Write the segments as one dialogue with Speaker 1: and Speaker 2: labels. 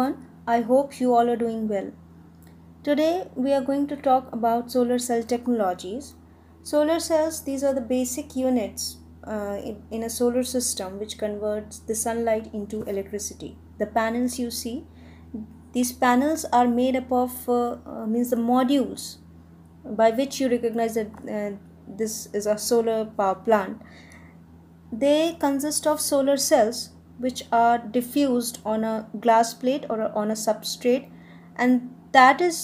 Speaker 1: everyone. I hope you all are doing well. Today we are going to talk about solar cell technologies. Solar cells, these are the basic units uh, in, a solar system which converts the sunlight into electricity. The panels you see, these panels are made up of uh, uh, means the modules by which you recognize that uh, this is a solar power plant. They consist of solar cells which are diffused on a glass plate or on a substrate and that is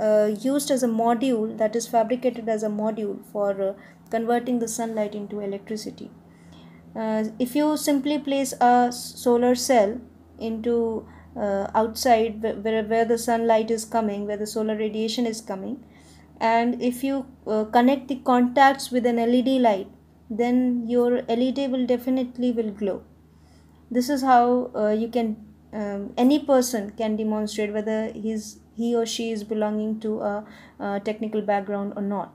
Speaker 1: uh, used as a module that is fabricated as a module for uh, converting the sunlight into electricity uh, if you simply place a solar cell into uh, outside where, where the sunlight is coming where the solar radiation is coming and if you uh, connect the contacts with an led light then your led will definitely will glow this is how uh, you can um, any person can demonstrate whether he's he or she is belonging to a, a technical background or not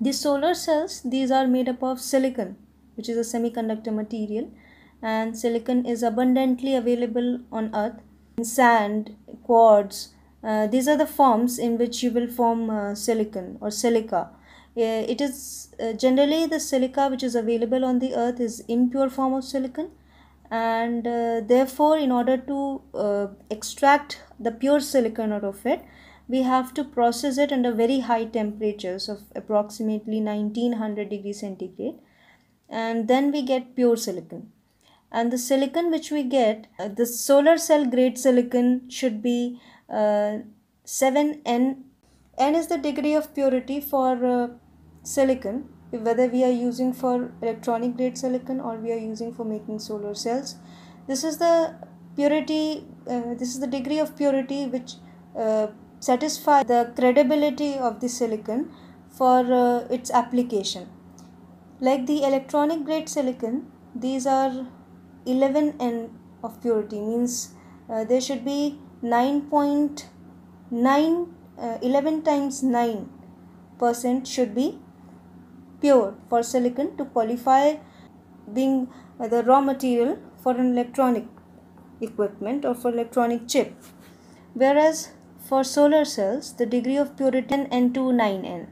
Speaker 1: The solar cells these are made up of silicon which is a semiconductor material and silicon is abundantly available on earth in sand quartz uh, these are the forms in which you will form uh, silicon or silica uh, it is uh, generally the silica which is available on the earth is impure form of silicon and uh, therefore in order to uh, extract the pure silicon out of it we have to process it under very high temperatures of approximately 1900 degrees centigrade and then we get pure silicon and the silicon which we get uh, the solar cell grade silicon should be 7n uh, n is the degree of purity for uh, silicon whether we are using for electronic grade silicon or we are using for making solar cells this is the purity uh, this is the degree of purity which uh, satisfy the credibility of the silicon for uh, its application like the electronic grade silicon these are 11 n of purity means uh, there should be 9.9 uh, 11 times 9 percent should be pure for silicon to qualify being the raw material for an electronic equipment or for electronic chip whereas for solar cells the degree of purity is n29n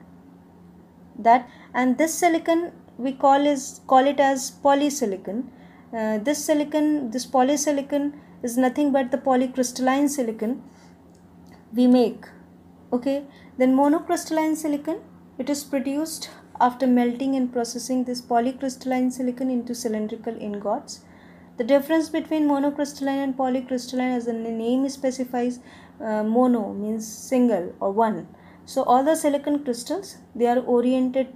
Speaker 1: that and this silicon we call is call it as polysilicon uh, this silicon this polysilicon is nothing but the polycrystalline silicon we make okay then monocrystalline silicon it is produced after melting and processing this polycrystalline silicon into cylindrical ingots. The difference between monocrystalline and polycrystalline as the name specifies uh, mono means single or one. So all the silicon crystals they are oriented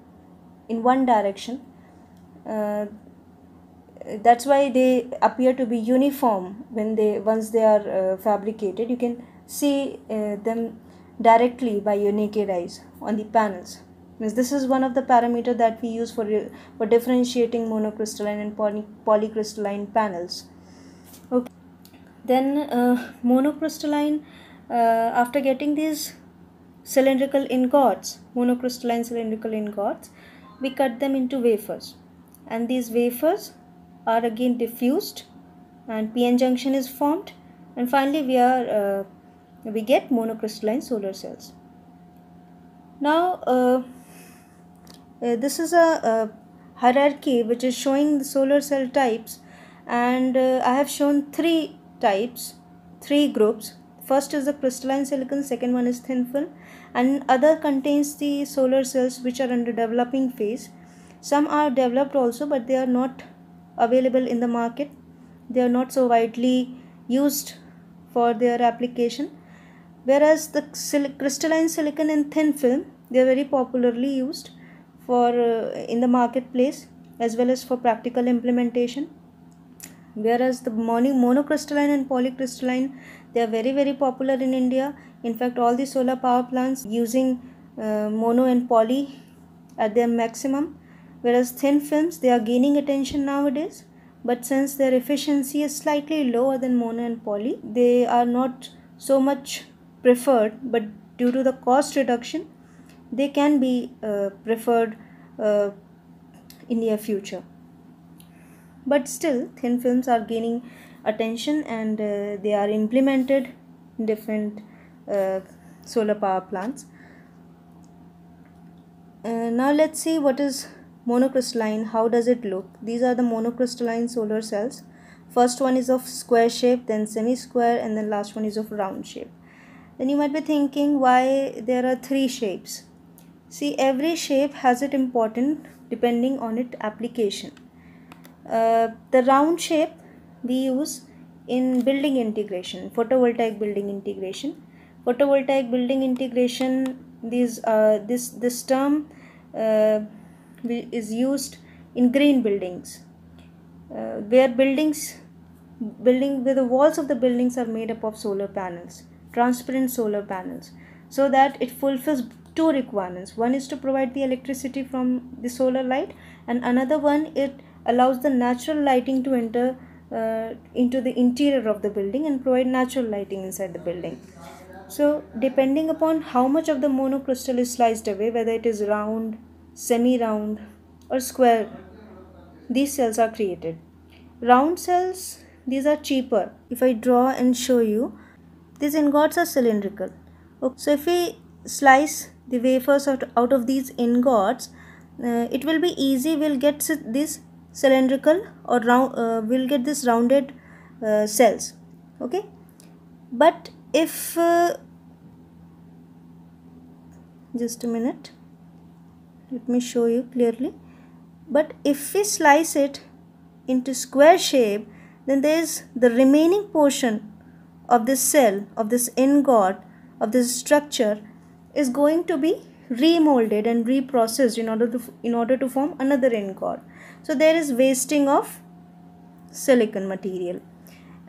Speaker 1: in one direction. Uh, that's why they appear to be uniform when they once they are uh, fabricated. You can see uh, them directly by your naked eyes on the panels means this is one of the parameter that we use for for differentiating monocrystalline and poly, polycrystalline panels okay then uh, monocrystalline uh, after getting these cylindrical ingots monocrystalline cylindrical ingots we cut them into wafers and these wafers are again diffused and pn junction is formed and finally we are uh, we get monocrystalline solar cells now uh, uh, this is a, a, hierarchy which is showing the solar cell types and uh, I have shown three types, three groups. First is the crystalline silicon, second one is thin film and other contains the solar cells which are under developing phase. Some are developed also but they are not available in the market. They are not so widely used for their application. Whereas the sil crystalline silicon and thin film, they are very popularly used for uh, in the marketplace as well as for practical implementation whereas the mono, monocrystalline and polycrystalline they are very very popular in india in fact all the solar power plants using uh, mono and poly at their maximum whereas thin films they are gaining attention nowadays but since their efficiency is slightly lower than mono and poly they are not so much preferred but due to the cost reduction they can be uh, preferred uh, in near future but still thin films are gaining attention and uh, they are implemented in different uh, solar power plants uh, now let's see what is monocrystalline how does it look these are the monocrystalline solar cells first one is of square shape then semi square and then last one is of round shape then you might be thinking why there are three shapes See every shape has it important depending on its application. Uh, the round shape we use in building integration, photovoltaic building integration. Photovoltaic building integration, these, uh, this, this term uh, is used in green buildings uh, where buildings building where the walls of the buildings are made up of solar panels transparent solar panels so that it fulfills two requirements one is to provide the electricity from the solar light and another one it allows the natural lighting to enter uh, into the interior of the building and provide natural lighting inside the building so depending upon how much of the monocrystal is sliced away whether it is round semi round or square these cells are created round cells these are cheaper if i draw and show you these ingots are cylindrical okay. so if we slice the wafers out, out of these ingots uh, it will be easy we'll get this cylindrical or round uh, we'll get this rounded uh, cells okay but if uh, just a minute let me show you clearly but if we slice it into square shape then there is the remaining portion of this cell of this ingot of this structure is going to be remolded and reprocessed in order to in order to form another NCOR. So there is wasting of silicon material.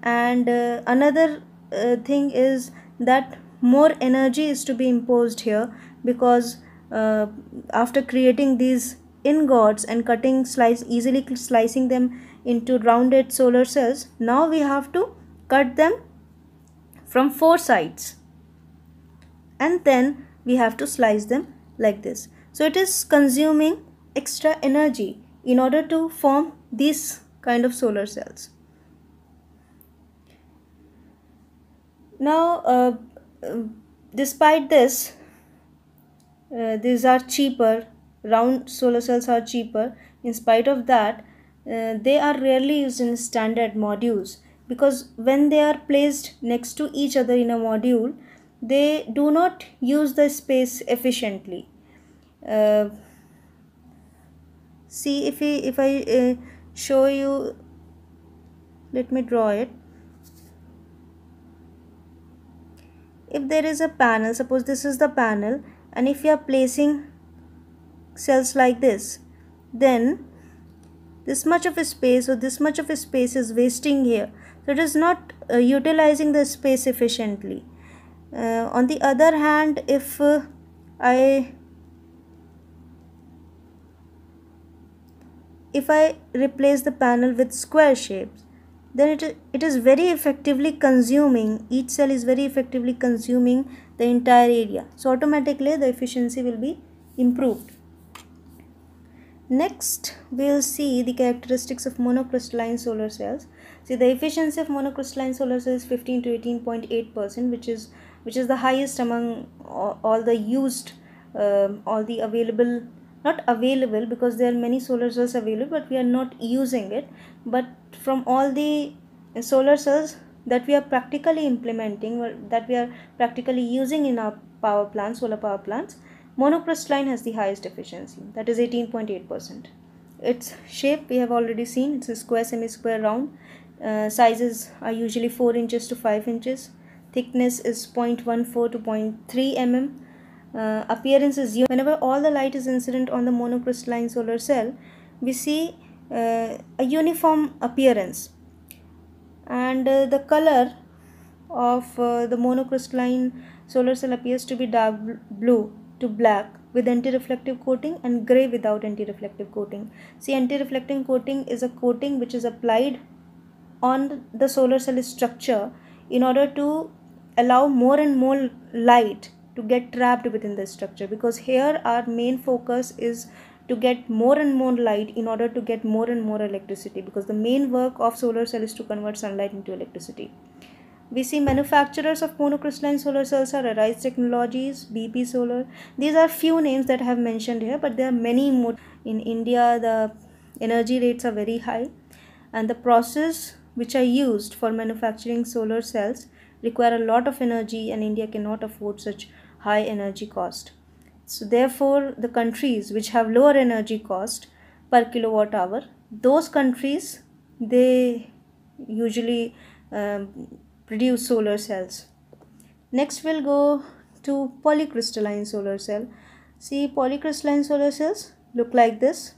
Speaker 1: And uh, another uh, thing is that more energy is to be imposed here because uh, after creating these ingots and cutting slice easily slicing them into rounded solar cells now we have to cut them from four sides and then we have to slice them like this. So it is consuming extra energy in order to form these kind of solar cells. Now, uh, despite this, uh, these are cheaper, round solar cells are cheaper. In spite of that, uh, they are rarely used in standard modules because when they are placed next to each other in a module, they do not use the space efficiently uh, see if, if I uh, show you let me draw it if there is a panel suppose this is the panel and if you are placing cells like this then this much of a space or this much of a space is wasting here so it is not uh, utilizing the space efficiently uh, on the other hand if uh, I if I replace the panel with square shapes then it, it is very effectively consuming each cell is very effectively consuming the entire area so automatically the efficiency will be improved Next, we'll see the characteristics of monocrystalline solar cells. See, the efficiency of monocrystalline solar cells is 15 to 18.8%, which is which is the highest among all the used um, all the available not available because there are many solar cells available but we are not using it but from all the solar cells that we are practically implementing or that we are practically using in our power plants solar power plants monocrystalline has the highest efficiency that is 18.8 percent its shape we have already seen it's a square semi square round uh, sizes are usually 4 inches to 5 inches thickness is 0.14 to 0.3 mm. Uh, appearance is Whenever all the light is incident on the monocrystalline solar cell, we see uh, a uniform appearance and uh, the color of uh, the monocrystalline solar cell appears to be dark blue to black with anti-reflective coating and gray without anti-reflective coating. See anti-reflecting coating is a coating which is applied on the solar cell structure in order to allow more and more light to get trapped within the structure because here our main focus is to get more and more light in order to get more and more electricity because the main work of solar cell is to convert sunlight into electricity. We see manufacturers of monocrystalline solar cells are Arise Technologies, BP Solar. These are few names that I have mentioned here, but there are many more. In India, the energy rates are very high, and the process which are used for manufacturing solar cells require a lot of energy and India cannot afford such high energy cost. So therefore, the countries which have lower energy cost per kilowatt hour, those countries, they usually um, produce solar cells. Next we'll go to polycrystalline solar cell. See polycrystalline solar cells look like this.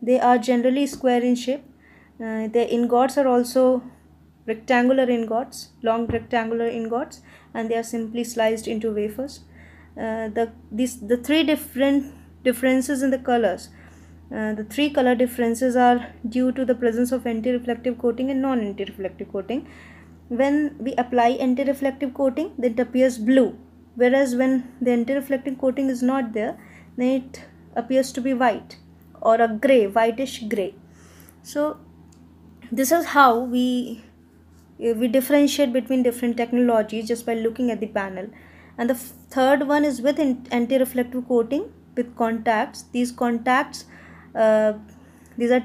Speaker 1: They are generally square in shape. Uh, their ingots are also rectangular ingots, long rectangular ingots and they are simply sliced into wafers. Uh, the, these, the three different differences in the colors, uh, the three color differences are due to the presence of anti-reflective coating and non-anti-reflective coating. When we apply anti-reflective coating, it appears blue whereas when the anti-reflective coating is not there, then it appears to be white or a gray, whitish gray. So this is how we uh, we differentiate between different technologies just by looking at the panel and the third one is with anti-reflective coating with contacts these contacts uh, these are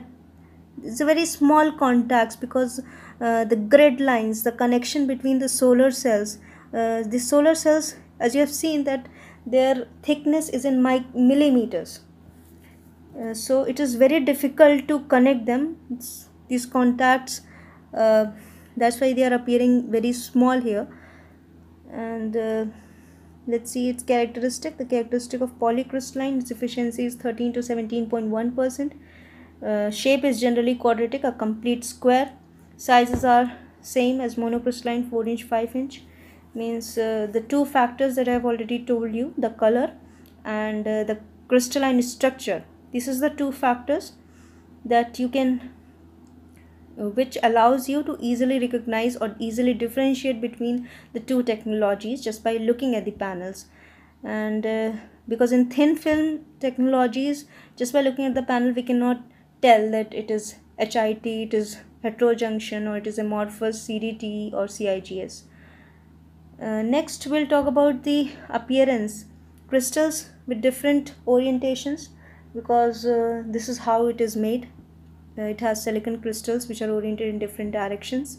Speaker 1: it's very small contacts because uh, the grid lines the connection between the solar cells uh, the solar cells as you have seen that their thickness is in mic millimeters uh, so it is very difficult to connect them it's, these contacts uh, that's why they are appearing very small here and uh, let's see its characteristic the characteristic of polycrystalline its efficiency is 13 to 17.1 percent uh, shape is generally quadratic a complete square sizes are same as monocrystalline 4 inch 5 inch means uh, the two factors that i have already told you the color and uh, the crystalline structure this is the two factors that you can which allows you to easily recognize or easily differentiate between the two technologies just by looking at the panels and uh, because in thin film technologies just by looking at the panel we cannot tell that it is HIT, it is heterojunction or it is amorphous CDT or CIGS. Uh, next we'll talk about the appearance crystals with different orientations because uh, this is how it is made uh, it has silicon crystals which are oriented in different directions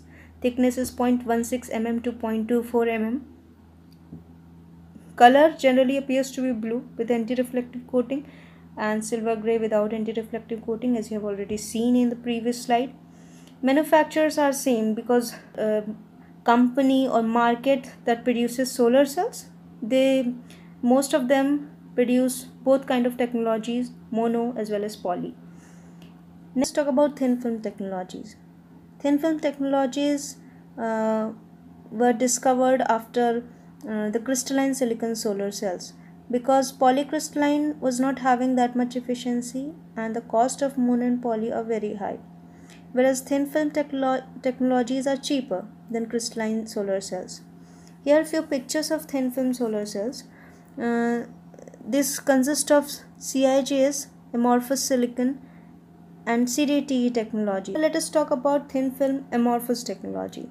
Speaker 1: thickness is 0.16 mm to 0.24 mm color generally appears to be blue with anti-reflective coating and silver gray without anti-reflective coating as you have already seen in the previous slide manufacturers are same because uh, company or market that produces solar cells they most of them produce both kind of technologies mono as well as poly Let's talk about thin film technologies. Thin film technologies uh, were discovered after uh, the crystalline silicon solar cells because polycrystalline was not having that much efficiency and the cost of moon and poly are very high whereas thin film technologies are cheaper than crystalline solar cells here are few pictures of thin film solar cells uh, this consists of cigs amorphous silicon and CDTE technology. Let us talk about thin film amorphous technology.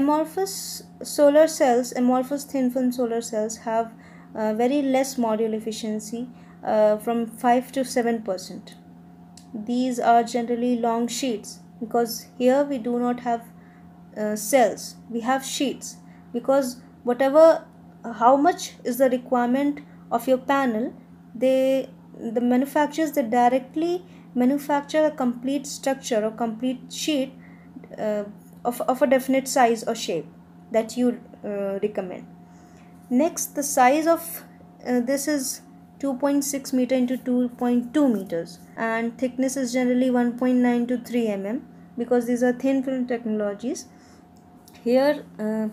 Speaker 1: Amorphous solar cells, amorphous thin film solar cells have uh, very less module efficiency uh, from 5 to 7 percent. These are generally long sheets because here we do not have uh, cells, we have sheets because whatever how much is the requirement of your panel they the manufacturers they directly manufacture a complete structure or complete sheet uh, of, of a definite size or shape that you uh, recommend next the size of uh, this is 2.6 meter into 2.2 meters and thickness is generally 1.9 to 3 mm because these are thin film technologies here uh,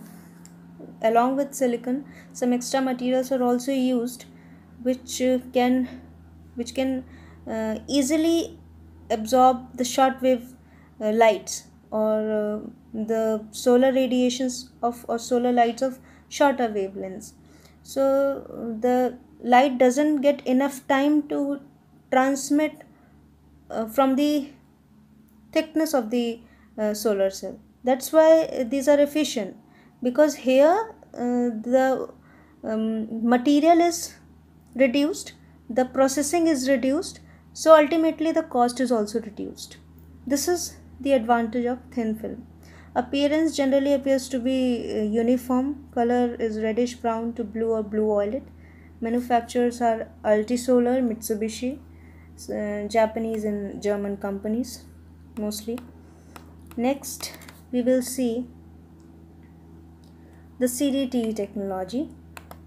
Speaker 1: along with silicon some extra materials are also used which uh, can which can uh, easily absorb the short wave uh, lights or uh, the solar radiations of or solar lights of shorter wavelengths so the light doesn't get enough time to transmit uh, from the thickness of the uh, solar cell that's why these are efficient because here uh, the um, material is reduced the processing is reduced so ultimately, the cost is also reduced. This is the advantage of thin film. Appearance generally appears to be uh, uniform. Color is reddish brown to blue or blue violet. Manufacturers are Altisolar, Mitsubishi, uh, Japanese and German companies mostly. Next, we will see the CDT technology.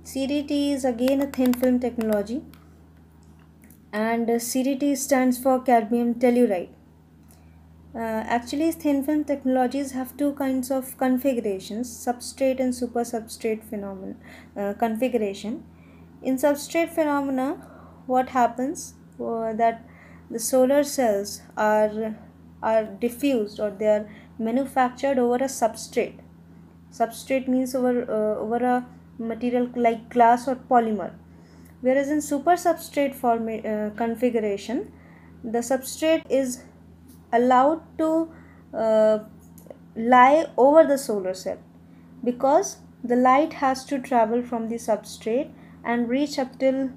Speaker 1: CDT is again a thin film technology and uh, CDT stands for cadmium telluride. Uh, actually, thin film technologies have two kinds of configurations substrate and super substrate phenomenon uh, configuration. In substrate phenomena, what happens uh, that the solar cells are are diffused or they are manufactured over a substrate. Substrate means over uh, over a material like glass or polymer Whereas in super substrate form, uh, configuration, the substrate is allowed to uh, lie over the solar cell because the light has to travel from the substrate and reach up till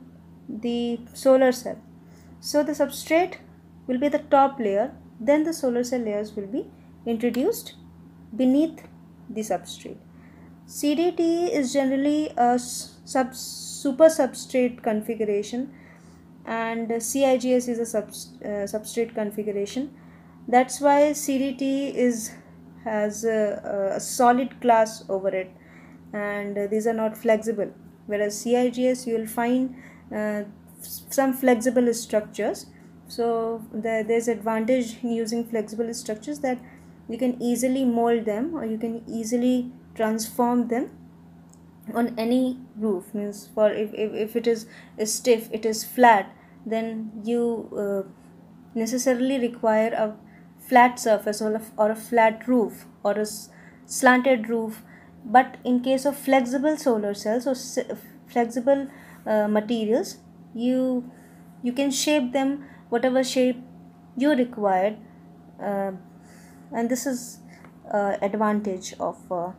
Speaker 1: the solar cell. So the substrate will be the top layer, then the solar cell layers will be introduced beneath the substrate. CDT is generally a sub super substrate configuration and CIGS is a sub, uh, substrate configuration. That's why CDT is has a, a solid class over it and these are not flexible whereas CIGS you will find uh, some flexible structures so there's advantage in using flexible structures that you can easily mold them or you can easily transform them on any roof means for if, if, if it is stiff it is flat then you uh, necessarily require a flat surface or a, or a flat roof or a slanted roof but in case of flexible solar cells or flexible uh, materials you you can shape them whatever shape you required uh, and this is uh, advantage of uh,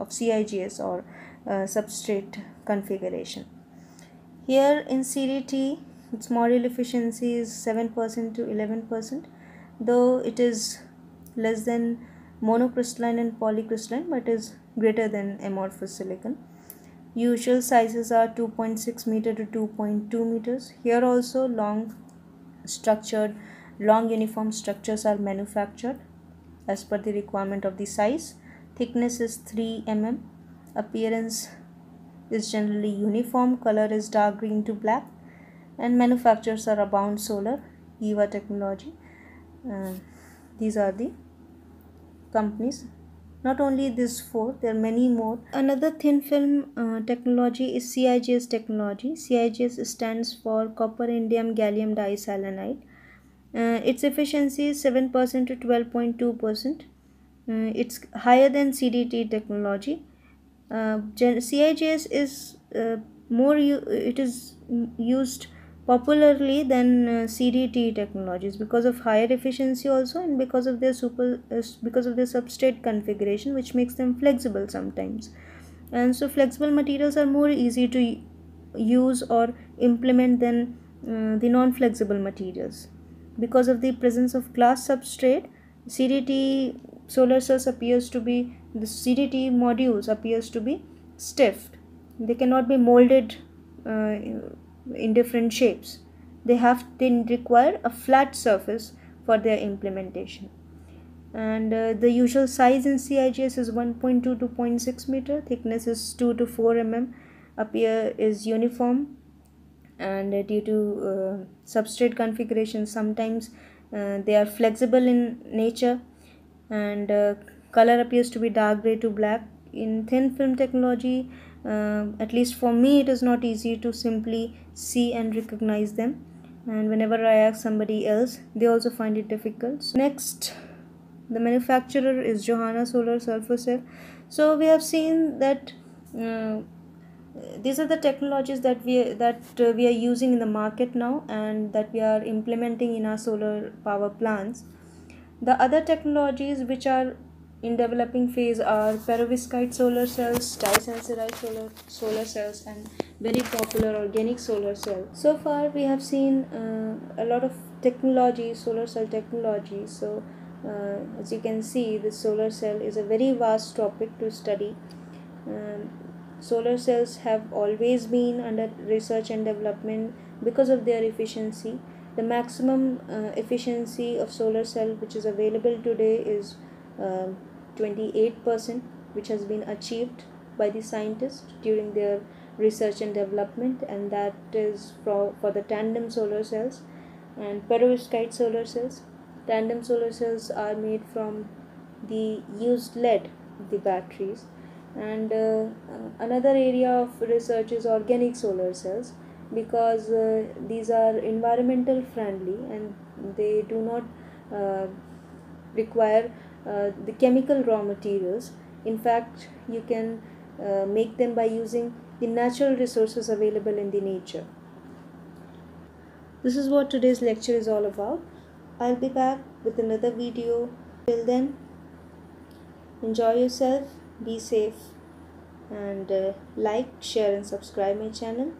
Speaker 1: of CIGS or uh, substrate configuration. Here in CDT, its module efficiency is 7% to 11%, though it is less than monocrystalline and polycrystalline but is greater than amorphous silicon. Usual sizes are 2.6 meter to 2.2 meters. Here also long structured, long uniform structures are manufactured as per the requirement of the size thickness is 3 mm appearance is generally uniform color is dark green to black and manufacturers are abound solar eva technology uh, these are the companies not only these four there are many more another thin film uh, technology is cigs technology cigs stands for copper indium gallium diselenide uh, its efficiency is 7% to 12.2% uh, it's higher than CDT technology. Uh, CIGS is uh, more it is used popularly than uh, CDT technologies because of higher efficiency also and because of their super uh, because of their substrate configuration which makes them flexible sometimes and so flexible materials are more easy to use or implement than uh, the non-flexible materials because of the presence of glass substrate CDT solar cells appears to be the CDT modules appears to be stiff they cannot be molded uh, in different shapes they have they require a flat surface for their implementation and uh, the usual size in CIGS is 1.2 to 0.6 meter thickness is 2 to 4 mm up here is uniform and uh, due to uh, substrate configuration sometimes uh, they are flexible in nature and uh, color appears to be dark gray to black in thin film technology uh, at least for me it is not easy to simply see and recognize them and whenever i ask somebody else they also find it difficult so next the manufacturer is johanna solar sulfur cell so we have seen that uh, these are the technologies that we that uh, we are using in the market now and that we are implementing in our solar power plants the other technologies which are in developing phase are perovskite solar cells, disensorized solar, solar cells and very popular organic solar cell. So far we have seen uh, a lot of technology, solar cell technology. So uh, as you can see the solar cell is a very vast topic to study. Um, solar cells have always been under research and development because of their efficiency the maximum uh, efficiency of solar cell which is available today is 28% uh, which has been achieved by the scientists during their research and development and that is for, for the tandem solar cells and perovskite solar cells. Tandem solar cells are made from the used lead the batteries and uh, another area of research is organic solar cells because uh, these are environmental friendly and they do not uh, require uh, the chemical raw materials in fact you can uh, make them by using the natural resources available in the nature this is what today's lecture is all about i'll be back with another video till then enjoy yourself be safe and uh, like share and subscribe my channel